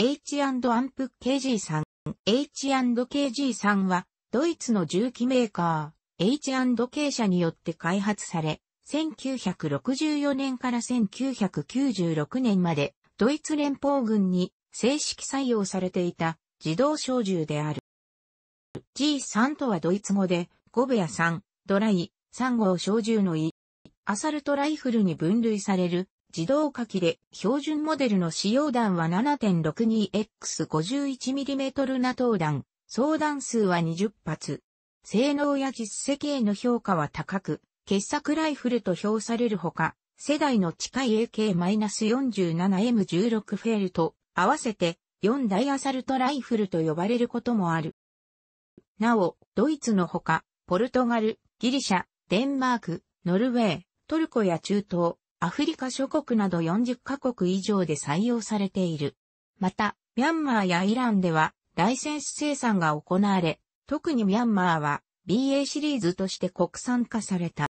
H&AMP-KG さん。H&KG さんは、ドイツの重機メーカー、H&K 社によって開発され、1964年から1996年まで、ドイツ連邦軍に正式採用されていた自動小銃である。G3 とはドイツ語で、ゴベア3、ドライ、3号小銃の E、アサルトライフルに分類される自動書きで標準モデルの使用弾は 7.62X51mm ナト弾、相弾数は20発。性能や実績への評価は高く、傑作ライフルと評されるほか、世代の近い AK-47M16 フェルと合わせて4大アサルトライフルと呼ばれることもある。なお、ドイツのほか、ポルトガル、ギリシャ、デンマーク、ノルウェー、トルコや中東、アフリカ諸国など40カ国以上で採用されている。また、ミャンマーやイランではライセンス生産が行われ、特にミャンマーは BA シリーズとして国産化された。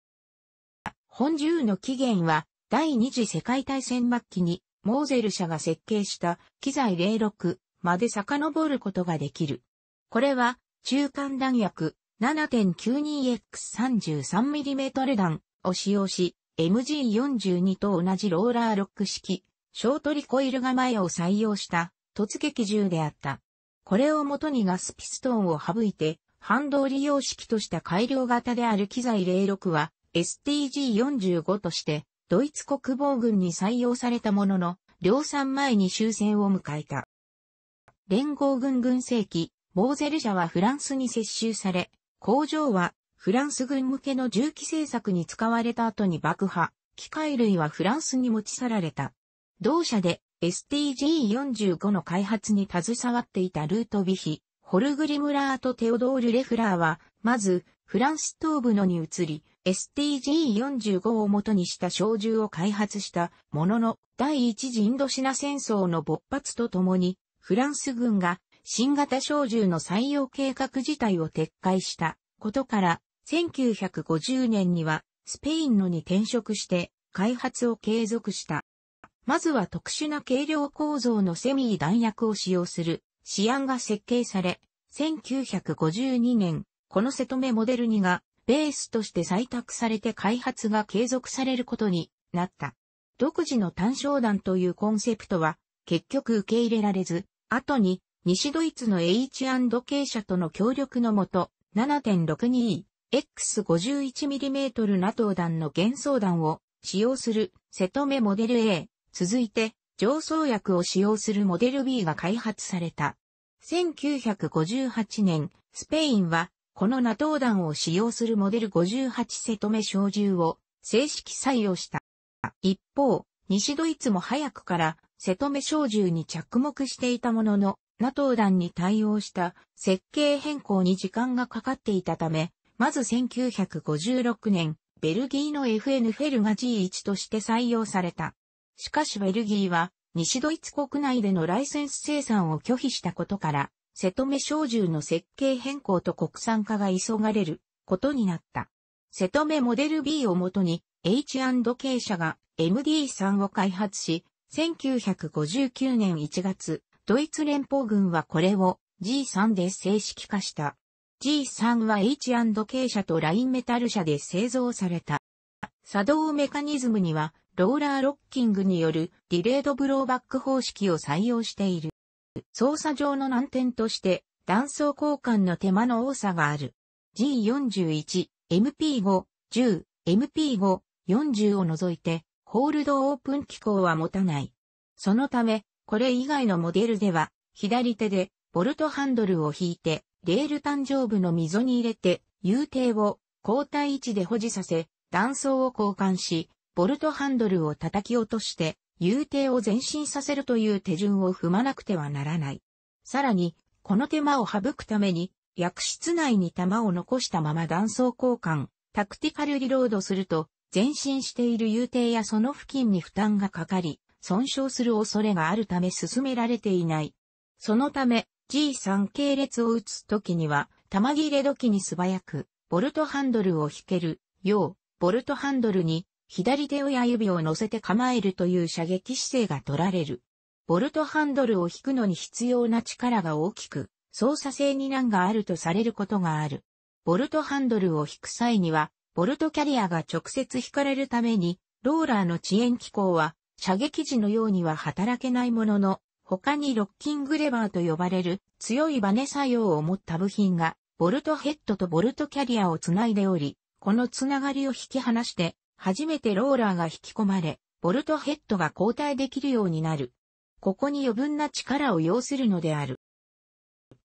本銃の起源は第二次世界大戦末期にモーゼル社が設計した機材06まで遡ることができる。これは中間弾薬 7.92X33mm 弾を使用し、MG42 と同じローラーロック式、ショートリコイル構えを採用した突撃銃であった。これをもとにガスピストンを省いて、反動利用式とした改良型である機材06は STG45 として、ドイツ国防軍に採用されたものの、量産前に終戦を迎えた。連合軍軍政機、ボーゼル社はフランスに接収され、工場はフランス軍向けの銃器製作に使われた後に爆破、機械類はフランスに持ち去られた。同社で STG45 の開発に携わっていたルートビヒ、ホルグリムラーとテオドール・レフラーは、まず、フランス東部のに移り、STG45 を元にした小銃を開発したものの、第一次インドシナ戦争の勃発とともに、フランス軍が新型小銃の採用計画自体を撤回したことから、1950年にはスペインのに転職して開発を継続した。まずは特殊な軽量構造のセミ弾薬を使用する試案が設計され、1952年、この瀬戸目モデル2がベースとして採択されて開発が継続されることになった。独自の単焦弾というコンセプトは結局受け入れられず、後に西ドイツの H&K 社との協力のもと 7.62E X51mm ナトー弾の幻想弾を使用する瀬戸目モデル A、続いて上層薬を使用するモデル B が開発された。1958年、スペインはこのナトー弾を使用するモデル58瀬戸目小銃を正式採用した。一方、西ドイツも早くから瀬戸目小銃に着目していたものの、ナトー弾に対応した設計変更に時間がかかっていたため、まず1956年、ベルギーの FN フェルが G1 として採用された。しかしベルギーは、西ドイツ国内でのライセンス生産を拒否したことから、瀬戸目小銃の設計変更と国産化が急がれることになった。瀬戸目モデル B をもとに H&K 社が MD3 を開発し、1959年1月、ドイツ連邦軍はこれを G3 で正式化した。G3 は H&K 社とラインメタル社で製造された。作動メカニズムには、ローラーロッキングによるディレードブローバック方式を採用している。操作上の難点として、断層交換の手間の多さがある。G41、MP5、10、MP5、40を除いて、ホールドオープン機構は持たない。そのため、これ以外のモデルでは、左手でボルトハンドルを引いて、レール誕生部の溝に入れて、遊艇を交代位置で保持させ、断層を交換し、ボルトハンドルを叩き落として、遊艇を前進させるという手順を踏まなくてはならない。さらに、この手間を省くために、薬室内に弾を残したまま断層交換、タクティカルリロードすると、前進している遊艇やその付近に負担がかかり、損傷する恐れがあるため進められていない。そのため、G3 系列を打つときには、玉切れ時に素早く、ボルトハンドルを引ける、よう、ボルトハンドルに、左手親指を乗せて構えるという射撃姿勢が取られる。ボルトハンドルを引くのに必要な力が大きく、操作性に難があるとされることがある。ボルトハンドルを引く際には、ボルトキャリアが直接引かれるために、ローラーの遅延機構は、射撃時のようには働けないものの、他にロッキングレバーと呼ばれる強いバネ作用を持った部品が、ボルトヘッドとボルトキャリアをつないでおり、このつながりを引き離して、初めてローラーが引き込まれ、ボルトヘッドが交代できるようになる。ここに余分な力を要するのである。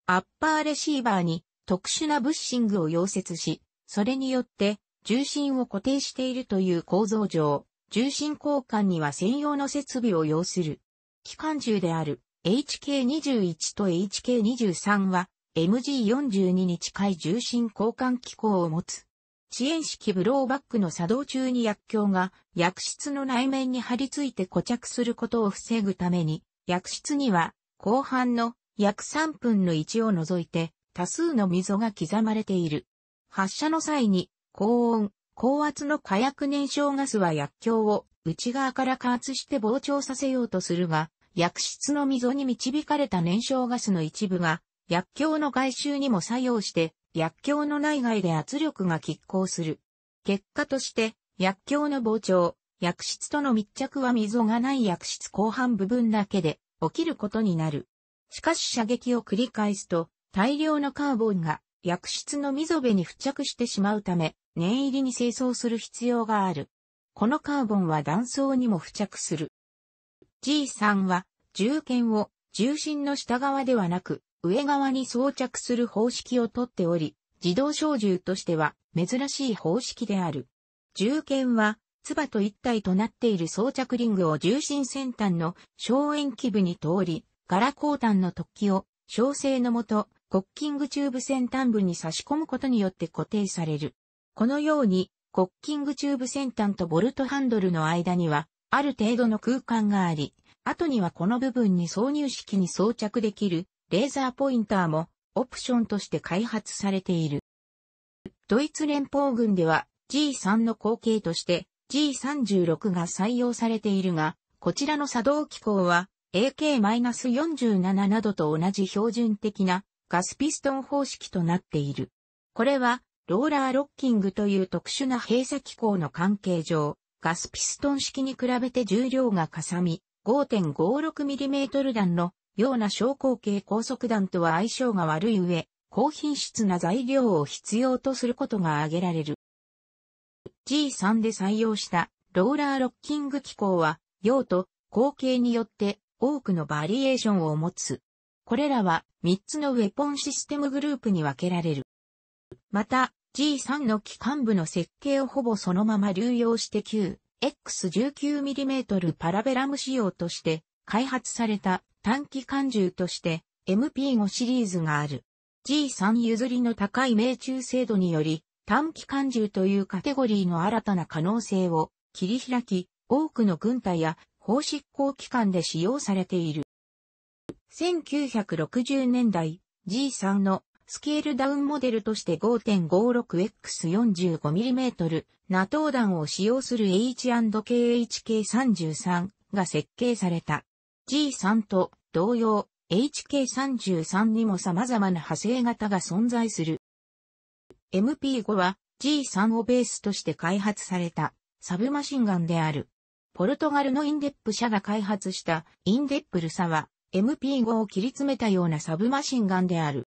アッパーレシーバーに特殊なブッシングを溶接し、それによって重心を固定しているという構造上、重心交換には専用の設備を要する。機関銃である HK21 と HK23 は MG42 に近い重心交換機構を持つ。遅延式ブローバックの作動中に薬莢が薬室の内面に張り付いて固着することを防ぐために、薬室には後半の約3分の1を除いて多数の溝が刻まれている。発射の際に高温、高圧の火薬燃焼ガスは薬莢を内側から加圧して膨張させようとするが、薬室の溝に導かれた燃焼ガスの一部が、薬莢の外周にも作用して、薬莢の内外で圧力が拮抗する。結果として、薬莢の膨張、薬室との密着は溝がない薬室後半部分だけで起きることになる。しかし射撃を繰り返すと、大量のカーボンが薬室の溝辺に付着してしまうため、念入りに清掃する必要がある。このカーボンは断層にも付着する。G3 は、銃剣を重心の下側ではなく、上側に装着する方式をとっており、自動小銃としては珍しい方式である。銃剣は、ツバと一体となっている装着リングを重心先端の小円基部に通り、柄鋼端の突起を小生のもと、コッキングチューブ先端部に差し込むことによって固定される。このように、コッキングチューブ先端とボルトハンドルの間には、ある程度の空間があり、後にはこの部分に挿入式に装着できるレーザーポインターもオプションとして開発されている。ドイツ連邦軍では G3 の後継として G36 が採用されているが、こちらの作動機構は AK-47 などと同じ標準的なガスピストン方式となっている。これはローラーロッキングという特殊な閉鎖機構の関係上、ガスピストン式に比べて重量がかさみ、5.56mm 弾のような小口径高速弾とは相性が悪い上、高品質な材料を必要とすることが挙げられる。G3 で採用したローラーロッキング機構は、用途、口径によって多くのバリエーションを持つ。これらは3つのウェポンシステムグループに分けられる。また、G3 の機関部の設計をほぼそのまま流用して9、X19mm パラベラム仕様として開発された短期間銃として MP5 シリーズがある。G3 譲りの高い命中精度により短期間銃というカテゴリーの新たな可能性を切り開き、多くの軍隊や法執行機関で使用されている。1960年代 G3 のスケールダウンモデルとして 5.56X45mm ナトー弾を使用する H&KHK33 が設計された。G3 と同様、HK33 にも様々な派生型が存在する。MP5 は G3 をベースとして開発されたサブマシンガンである。ポルトガルのインデップ社が開発したインデップルサは MP5 を切り詰めたようなサブマシンガンである。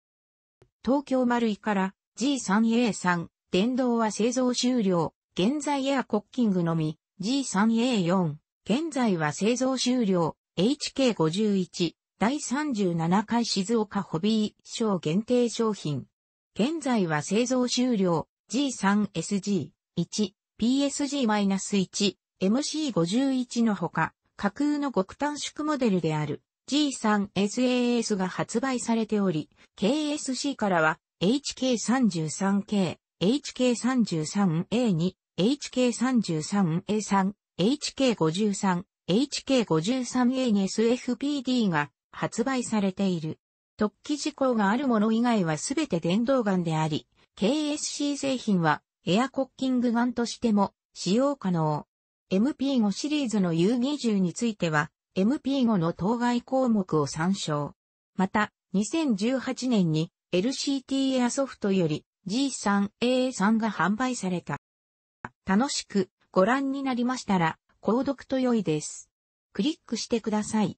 東京丸井から G3A3 電動は製造終了。現在エアコッキングのみ G3A4 現在は製造終了。HK51 第37回静岡ホビー賞限定商品。現在は製造終了 G3SG1 PSG-1 MC51 のほか架空の極短縮モデルである。G3SAS が発売されており、KSC からは HK33K、HK33A2、HK33A3、HK53、HK53ASFPD が発売されている。突起事項があるもの以外はすべて電動ガンであり、KSC 製品はエアコッキングガンとしても使用可能。MP5 シリーズの U20 については MP5 の当該項目を参照。また、2018年に LCT エアソフトより G3A3 が販売された。楽しくご覧になりましたら、購読と良いです。クリックしてください。